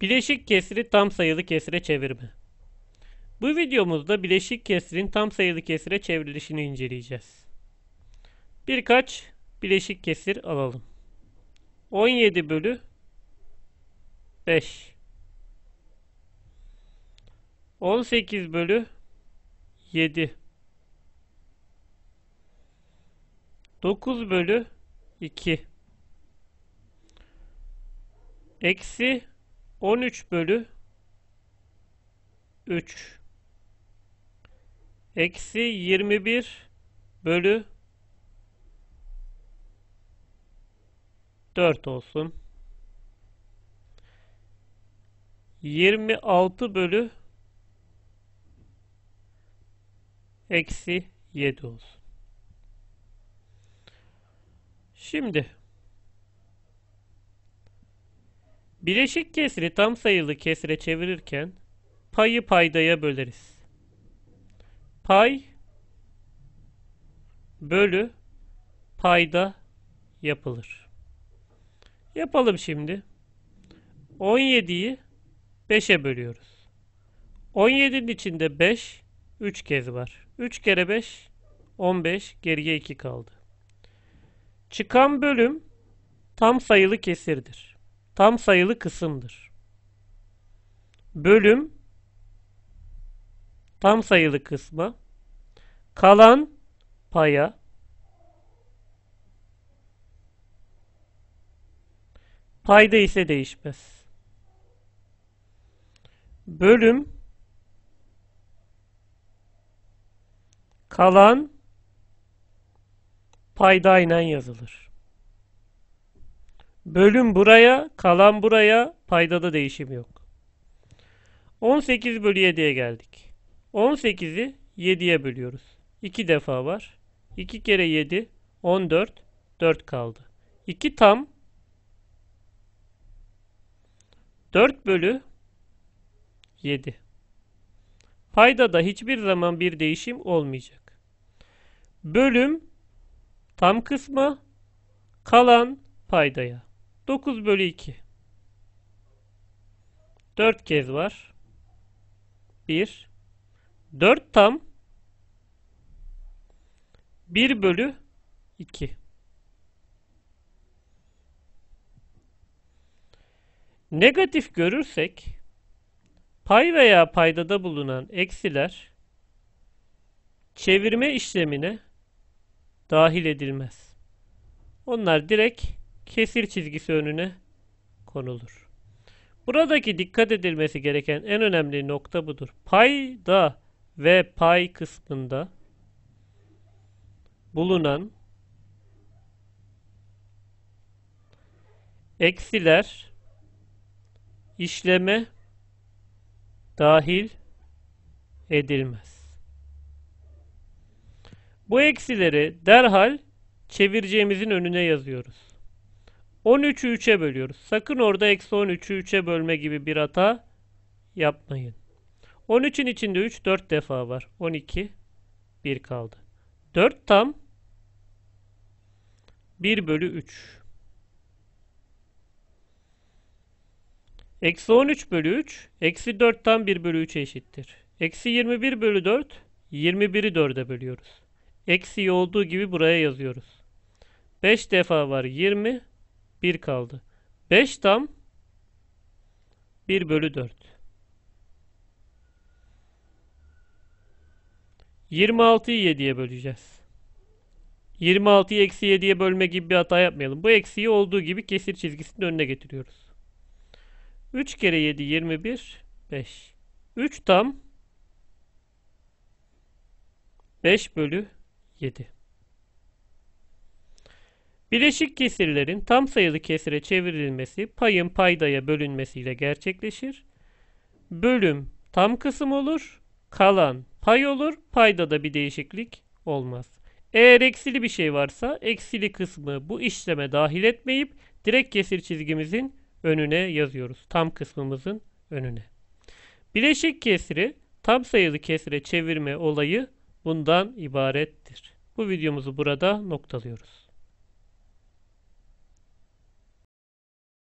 Bileşik kesri tam sayılı kesire çevirme. Bu videomuzda bileşik kesrin tam sayılı kesire çevrilişini inceleyeceğiz. Birkaç bileşik kesir alalım. 17 bölü 5 18 bölü 7 9 bölü 2 eksi 13 bölü 3 eksi 21 bölü 4 olsun. 26 bölü eksi 7 olsun. Şimdi Bileşik kesri tam sayılı kesre çevirirken payı paydaya böleriz. Pay bölü payda yapılır. Yapalım şimdi. 17'yi 5'e bölüyoruz. 17'nin içinde 5 3 kez var. 3 kere 5 15 geriye 2 kaldı. Çıkan bölüm tam sayılı kesirdir tam sayılı kısımdır. Bölüm tam sayılı kısma kalan paya payda ise değişmez. Bölüm kalan payda aynen yazılır. Bölüm buraya, kalan buraya, paydada değişim yok. 18 bölü 7'ye geldik. 18'i 7'ye bölüyoruz. 2 defa var. 2 kere 7, 14, 4 kaldı. 2 tam, 4 bölü 7. Paydada hiçbir zaman bir değişim olmayacak. Bölüm tam kısma, kalan paydaya. 9 bölü 2. 4 kez var. 1. 4 tam. 1 bölü 2. Negatif görürsek pay veya paydada bulunan eksiler çevirme işlemine dahil edilmez. Onlar direkt kesir çizgisi önüne konulur. Buradaki dikkat edilmesi gereken en önemli nokta budur. Payda ve pay kısmında bulunan eksiler işleme dahil edilmez. Bu eksileri derhal çevireceğimizin önüne yazıyoruz. 13'ü 3'e bölüyoruz. Sakın orada eksi 13'ü 3'e bölme gibi bir hata yapmayın. 13'ün içinde 3 4 defa var. 12 1 kaldı. 4 tam 1 bölü 3. Eksi 13 bölü 3. Eksi 4 tam 1 bölü 3 eşittir. Eksi 21 bölü 4. 21'i 4'e bölüyoruz. Eksi olduğu gibi buraya yazıyoruz. 5 defa var 20. 1 kaldı. 5 tam 1 bölü 4. 26'yı 7'ye böleceğiz. 26'yı eksi 7'ye bölme gibi bir hata yapmayalım. Bu eksiği olduğu gibi kesir çizgisinin önüne getiriyoruz. 3 kere 7 21 5. 3 tam 5 bölü 7. Bileşik kesirlerin tam sayılı kesire çevrilmesi payın paydaya bölünmesiyle gerçekleşir. Bölüm tam kısım olur, kalan pay olur, payda da bir değişiklik olmaz. Eğer eksili bir şey varsa eksili kısmı bu işleme dahil etmeyip direkt kesir çizgimizin önüne yazıyoruz. Tam kısmımızın önüne. Bileşik kesri tam sayılı kesire çevirme olayı bundan ibarettir. Bu videomuzu burada noktalıyoruz.